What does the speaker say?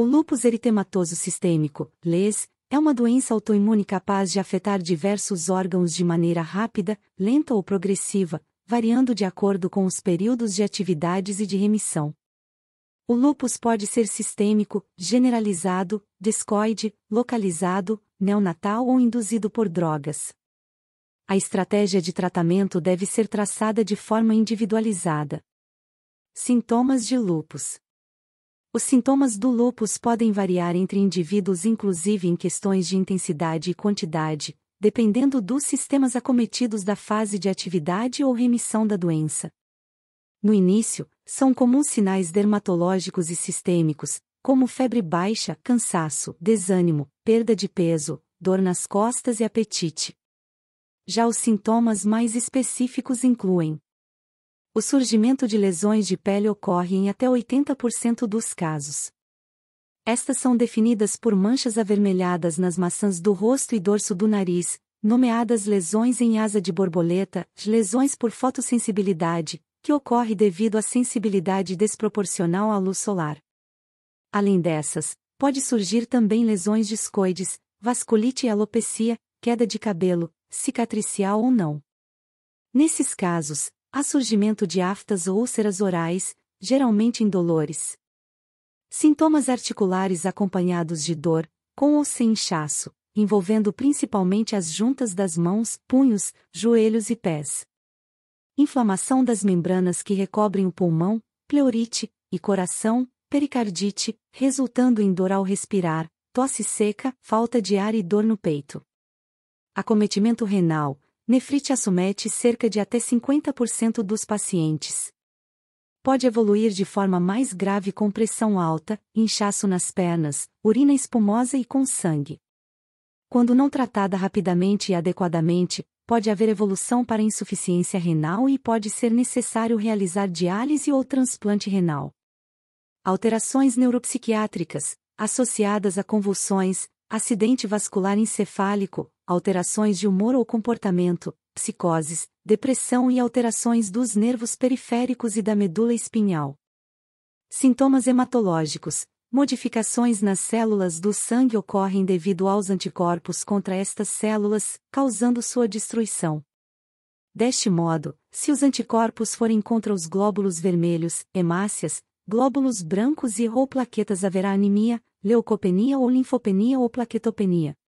O lupus eritematoso sistêmico, LES, é uma doença autoimune capaz de afetar diversos órgãos de maneira rápida, lenta ou progressiva, variando de acordo com os períodos de atividades e de remissão. O lupus pode ser sistêmico, generalizado, discoide, localizado, neonatal ou induzido por drogas. A estratégia de tratamento deve ser traçada de forma individualizada. Sintomas de lupus os sintomas do lupus podem variar entre indivíduos inclusive em questões de intensidade e quantidade, dependendo dos sistemas acometidos da fase de atividade ou remissão da doença. No início, são comuns sinais dermatológicos e sistêmicos, como febre baixa, cansaço, desânimo, perda de peso, dor nas costas e apetite. Já os sintomas mais específicos incluem o surgimento de lesões de pele ocorre em até 80% dos casos. Estas são definidas por manchas avermelhadas nas maçãs do rosto e dorso do nariz, nomeadas lesões em asa de borboleta, lesões por fotossensibilidade, que ocorre devido à sensibilidade desproporcional à luz solar. Além dessas, pode surgir também lesões discoides, vasculite e alopecia, queda de cabelo, cicatricial ou não. Nesses casos, Há surgimento de aftas ou úlceras orais, geralmente indolores. Sintomas articulares acompanhados de dor, com ou sem inchaço, envolvendo principalmente as juntas das mãos, punhos, joelhos e pés. Inflamação das membranas que recobrem o pulmão, pleurite e coração, pericardite, resultando em dor ao respirar, tosse seca, falta de ar e dor no peito. Acometimento renal, nefrite acomete cerca de até 50% dos pacientes. Pode evoluir de forma mais grave com pressão alta, inchaço nas pernas, urina espumosa e com sangue. Quando não tratada rapidamente e adequadamente, pode haver evolução para insuficiência renal e pode ser necessário realizar diálise ou transplante renal. Alterações neuropsiquiátricas, associadas a convulsões, acidente vascular encefálico, alterações de humor ou comportamento, psicoses, depressão e alterações dos nervos periféricos e da medula espinhal. Sintomas hematológicos. Modificações nas células do sangue ocorrem devido aos anticorpos contra estas células, causando sua destruição. Deste modo, se os anticorpos forem contra os glóbulos vermelhos, hemácias, glóbulos brancos e ou plaquetas haverá anemia, leucopenia ou linfopenia ou plaquetopenia.